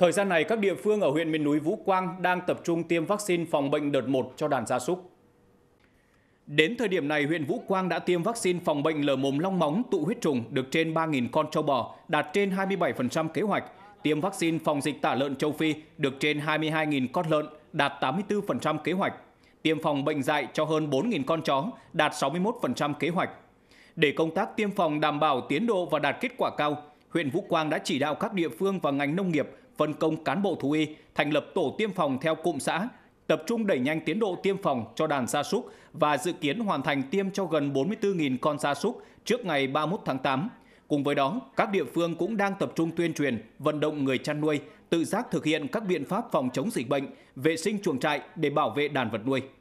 Thời gian này, các địa phương ở huyện miền núi Vũ Quang đang tập trung tiêm vaccine phòng bệnh đợt 1 cho đàn gia súc. Đến thời điểm này, huyện Vũ Quang đã tiêm vaccine phòng bệnh lở mồm long móng tụ huyết trùng được trên 3.000 con châu bò, đạt trên 27% kế hoạch. Tiêm vaccine phòng dịch tả lợn châu Phi được trên 22.000 con lợn, đạt 84% kế hoạch. Tiêm phòng bệnh dạy cho hơn 4.000 con chó, đạt 61% kế hoạch. Để công tác tiêm phòng đảm bảo tiến độ và đạt kết quả cao, huyện Vũ Quang đã chỉ đạo các địa phương và ngành nông nghiệp phân công cán bộ thú y, thành lập tổ tiêm phòng theo cụm xã, tập trung đẩy nhanh tiến độ tiêm phòng cho đàn gia súc và dự kiến hoàn thành tiêm cho gần 44.000 con gia súc trước ngày 31 tháng 8. Cùng với đó, các địa phương cũng đang tập trung tuyên truyền, vận động người chăn nuôi tự giác thực hiện các biện pháp phòng chống dịch bệnh, vệ sinh chuồng trại để bảo vệ đàn vật nuôi.